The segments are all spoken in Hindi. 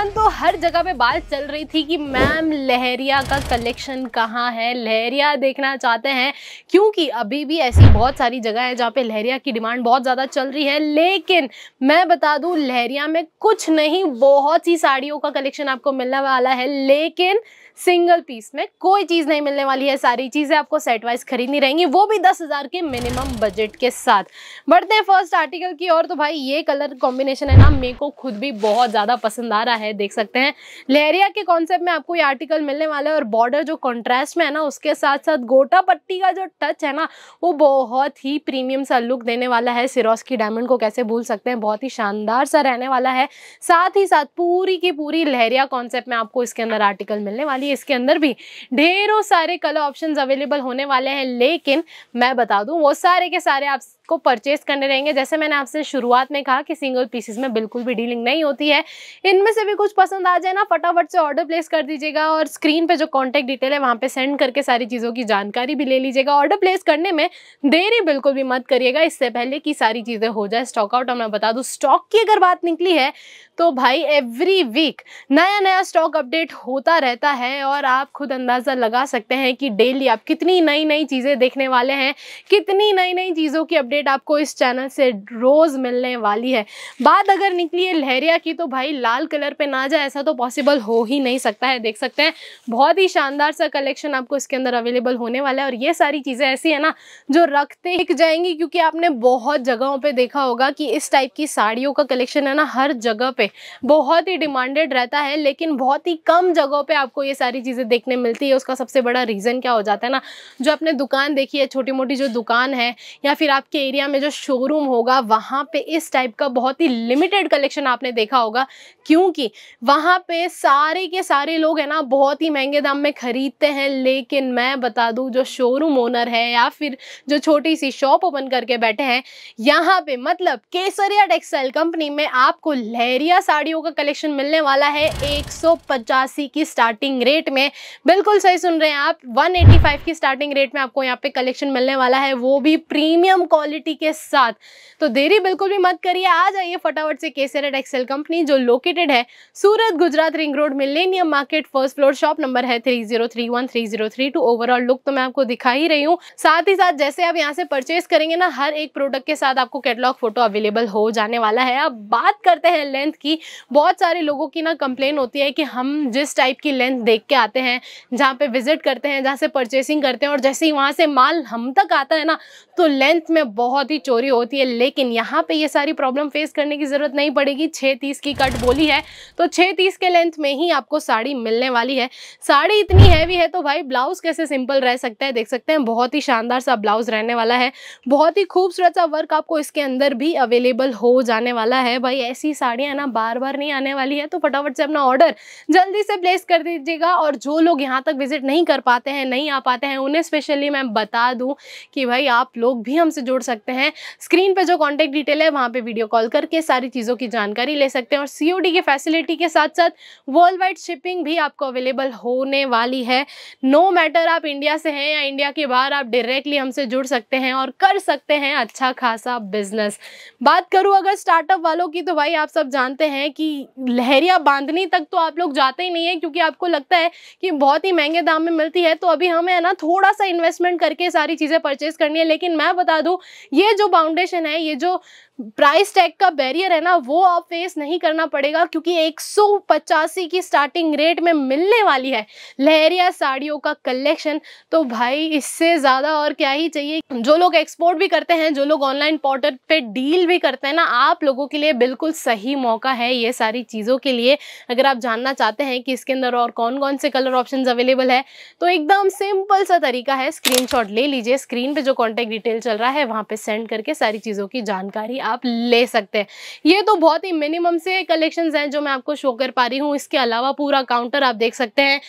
दौरान तो हर जगह पे बात चल रही थी कि मैम लहरिया का कलेक्शन कहाँ है लहरिया देखना चाहते हैं क्योंकि अभी भी ऐसी बहुत सारी जगह है जहाँ पे लहरिया की डिमांड बहुत ज़्यादा चल रही है लेकिन मैं बता दूँ लहरिया में कुछ नहीं बहुत सी साड़ियों का कलेक्शन आपको मिलने वाला है लेकिन सिंगल पीस में कोई चीज़ नहीं मिलने वाली है सारी चीज़ें आपको सेट वाइज खरीदनी रहेंगी वो भी दस हज़ार के मिनिमम बजट के साथ बढ़ते हैं फर्स्ट आर्टिकल की और तो भाई ये कलर कॉम्बिनेशन है ना मेरे को खुद भी बहुत ज़्यादा पसंद आ रहा है देख सकते हैं लहरिया के कॉन्सेप्ट में आपको ये आर्टिकल मिलने वाला है और बॉर्डर जो कॉन्ट्रास्ट में है ना उसके साथ साथ गोटा पट्टी का जो टच है ना वो बहुत ही प्रीमियम सा लुक देने वाला है सिरोस की डायमंड को कैसे भूल सकते हैं बहुत ही शानदार सा रहने वाला है साथ ही साथ पूरी की पूरी लहरिया कॉन्सेप्ट में आपको इसके अंदर आर्टिकल मिलने वाली चाहिए इसके अंदर भी ढेरों सारे कलर ऑप्शंस अवेलेबल होने वाले हैं लेकिन मैं बता दूं वो सारे के सारे आप को परचेज करने रहेंगे जैसे मैंने आपसे शुरुआत में कहा कि सिंगल पीसेस में बिल्कुल भी डीलिंग नहीं होती है इनमें से भी कुछ पसंद आ जाए ना फटाफट से ऑर्डर प्लेस कर दीजिएगा और स्क्रीन पर जो कॉन्टैक्ट डिटेल है वहाँ पर सेंड करके सारी चीज़ों की जानकारी भी ले लीजिएगा ऑर्डर प्लेस करने में देरी बिल्कुल भी मत करिएगा इससे पहले कि सारी चीज़ें हो जाए स्टॉकआउट और मैं बता दूँ स्टॉक की अगर बात निकली है तो भाई एवरी वीक नया नया स्टॉक अपडेट होता रहता है और आप खुद अंदाज़ा लगा सकते हैं कि डेली आप कितनी नई नई चीज़ें देखने वाले हैं कितनी नई नई चीज़ों की अपडेट अपडेट आपको इस चैनल से रोज़ मिलने वाली है बात अगर निकली है लहरिया की तो भाई लाल कलर पे ना जाए ऐसा तो पॉसिबल हो ही नहीं सकता है देख सकते हैं बहुत ही शानदार सा कलेक्शन आपको इसके अंदर अवेलेबल होने वाला है और ये सारी चीज़ें ऐसी है ना जो रखते ही जाएंगी क्योंकि आपने बहुत जगहों पर देखा होगा कि इस टाइप की साड़ियों का कलेक्शन है ना हर जगह पे बहुत ही डिमांडेड रहता है लेकिन बहुत ही कम जगहों पर आपको ये सारी चीज़ें देखने मिलती है उसका सबसे बड़ा रीज़न क्या हो जाता है ना जो आपने दुकान देखी है छोटी मोटी जो दुकान है या फिर आपके एरिया में जो शोरूम होगा वहाँ पे इस टाइप का बहुत ही लिमिटेड कलेक्शन आपने देखा होगा क्योंकि वहाँ पे सारे के सारे लोग है ना बहुत ही महंगे दाम में ख़रीदते हैं लेकिन मैं बता दूँ जो शोरूम ओनर है या फिर जो छोटी सी शॉप ओपन करके बैठे हैं यहाँ पे मतलब केसरिया टेक्सटाइल कंपनी में आपको लहरिया साड़ियों का कलेक्शन मिलने वाला है एक की स्टार्टिंग रेट में बिल्कुल सही सुन रहे हैं आप वन की स्टार्टिंग रेट में आपको यहाँ पे कलेक्शन मिलने वाला है वो भी प्रीमियम क्वालिटी क्वालिटी के साथ तो देरी बिल्कुल भी मत करिए आ जाइए फटाफट से केसेरेट एक्सेल कंपनी जो लोकेटेड है Surat Gujarat ring road Millennium market first floor shop number है three zero three one three zero three two overall look तो मैं आपको दिखा ही रही हूँ साथ ही साथ जैसे आप यहाँ से परचेज करेंगे ना हर एक प्रोडक्ट के साथ आपको कैटलॉग फोटो अवेलेबल हो जाने वाला है अब बात करते हैं लेंथ की बहुत सारे लोगों की ना कंप्लेन होती है कि हम जिस टाइप की लेंथ देख के आते हैं जहाँ पे विजिट करते हैं जहाँ से परचेसिंग करते हैं और जैसे ही वहाँ से माल हम तक आता है ना तो लेंथ में बहुत ही चोरी होती है लेकिन यहाँ पे ये सारी प्रॉब्लम फेस करने की ज़रूरत नहीं पड़ेगी छः तीस की कट बोली है तो छः तीस के लेंथ में ही आपको साड़ी मिलने वाली है साड़ी इतनी हैवी है तो भाई ब्लाउज़ कैसे सिंपल रह सकता है देख सकते हैं बहुत ही शानदार सा ब्लाउज़ रहने वाला है बहुत ही खूबसूरत सा वर्क आपको इसके अंदर भी अवेलेबल हो जाने वाला है भाई ऐसी साड़ियाँ ना बार बार नहीं आने वाली है तो फटाफट से अपना ऑर्डर जल्दी से प्लेस कर दीजिएगा और जो लोग यहाँ तक विजिट नहीं कर पाते हैं नहीं आ पाते हैं उन्हें स्पेशली मैं बता दूँ कि भाई आप लोग भी हमसे जुड़ सकते हैं स्क्रीन पर जो कॉन्टैक्ट डिटेल है वहाँ पर वीडियो कॉल करके सारी चीज़ों की जानकारी ले सकते हैं और सी की फैसिलिटी के साथ साथ वर्ल्ड वाइड शिपिंग भी आपको अवेलेबल होने वाली है नो no मैटर आप इंडिया से हैं या इंडिया के बाहर आप डायरेक्टली हमसे जुड़ सकते हैं और कर सकते हैं अच्छा खासा बिजनेस बात करूँ अगर स्टार्टअप वालों की तो भाई आप सब जानते हैं कि लहरिया बांधनी तक तो आप लोग जाते ही नहीं है क्योंकि आपको लगता है कि बहुत ही महंगे दाम में मिलती है तो अभी हमें है ना थोड़ा सा इन्वेस्टमेंट करके सारी चीज़ें परचेज करनी है लेकिन मैं बता दूँ ये जो बाउंडेशन है ये जो प्राइस टैग का बैरियर है ना वो आप फेस नहीं करना पड़ेगा क्योंकि एक की स्टार्टिंग रेट में मिलने वाली है लहरिया साड़ियों का कलेक्शन तो भाई इससे ज़्यादा और क्या ही चाहिए जो लोग एक्सपोर्ट भी करते हैं जो लोग ऑनलाइन पोर्टल पे डील भी करते हैं ना आप लोगों के लिए बिल्कुल सही मौका है ये सारी चीज़ों के लिए अगर आप जानना चाहते हैं कि इसके अंदर और कौन कौन से कलर ऑप्शन अवेलेबल है तो एकदम सिंपल सा तरीका है स्क्रीन ले लीजिए स्क्रीन पर जो कॉन्टैक्ट डिटेल चल रहा है वहाँ पे सेंड करके सारी चीज़ों की जानकारी आप ले सकते हैं ये तो बहुत ही मिनिमम से कलेक्शंस हैं जो मैं आपको शो कर पा रही हूँ इसके अलावा पूरा काउंटर आप देख सकते हैं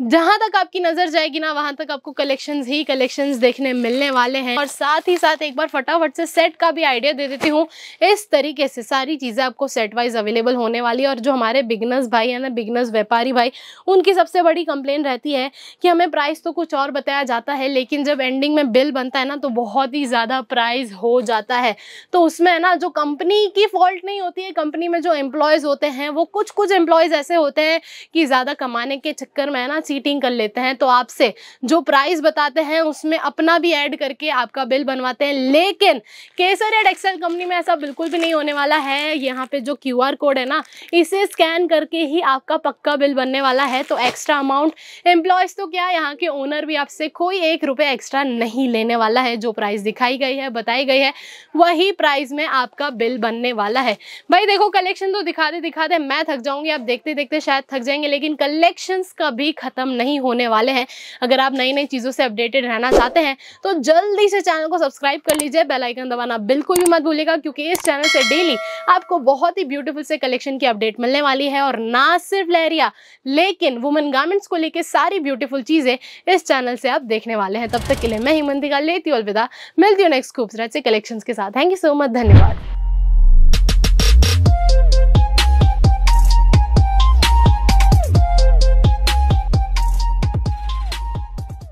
जहाँ तक आपकी नज़र जाएगी ना वहाँ तक आपको कलेक्शन ही कलेक्शन देखने मिलने वाले हैं और साथ ही साथ एक बार फटाफट से सेट का भी आइडिया दे देती हूँ इस तरीके से सारी चीज़ें आपको सेट वाइज अवेलेबल होने वाली है और जो हमारे बिगनर्स भाई है ना बिगनर्स व्यापारी भाई उनकी सबसे बड़ी कंप्लेन रहती है कि हमें प्राइस तो कुछ और बताया जाता है लेकिन जब एंडिंग में बिल बनता है ना तो बहुत ही ज़्यादा प्राइस हो जाता है तो उसमें है ना जो कंपनी की फॉल्ट नहीं होती है कंपनी में जो एम्प्लॉयज़ होते हैं वो कुछ कुछ एम्प्लॉयज़ ऐसे होते हैं कि ज़्यादा कमाने के चक्कर में है ना चीटिंग कर लेते हैं तो आपसे जो प्राइस बताते हैं उसमें अपना भी ऐड करके आपका बिल बनवाते हैं लेकिन केसर एड एक्सेल कंपनी में ऐसा बिल्कुल भी नहीं होने वाला है यहाँ पे जो क्यू कोड है ना इसे स्कैन करके ही आपका पक्का बिल बनने वाला है तो एक्स्ट्रा अमाउंट एम्प्लॉयज़ तो क्या यहाँ के ओनर भी आपसे कोई एक रुपये एक्स्ट्रा नहीं लेने वाला है जो प्राइस दिखाई गई है बताई गई है वही प्राइस में आपका बिल बनने वाला है भाई देखो कलेक्शन तो दिखा दे दिखा दे मैं थक जाऊंगी आप देखते देखते शायद थक जाएंगे लेकिन कलेक्शंस भी खत्म ख़त्म नहीं होने वाले हैं अगर आप नई नई चीज़ों से अपडेटेड रहना चाहते हैं तो जल्दी से चैनल को सब्सक्राइब कर लीजिए बेलाइकन दबाना बिल्कुल भी मत भूलिएगा क्योंकि इस चैनल से डेली आपको बहुत ही ब्यूटीफुल से कलेक्शन की अपडेट मिलने वाली है और ना सिर्फ लहरिया लेकिन वुमेन गार्मेंट्स को लेकर सारी ब्यूटीफुल चीज़ें इस चैनल से आप देखने वाले हैं तब तक के लिए मैं हिमंतिका लेती हूँ अलविदा मिलती हूँ नेक्स्ट खूबसूरत से कलेक्शन के साथ थैंक यू सो मच धन्यवाद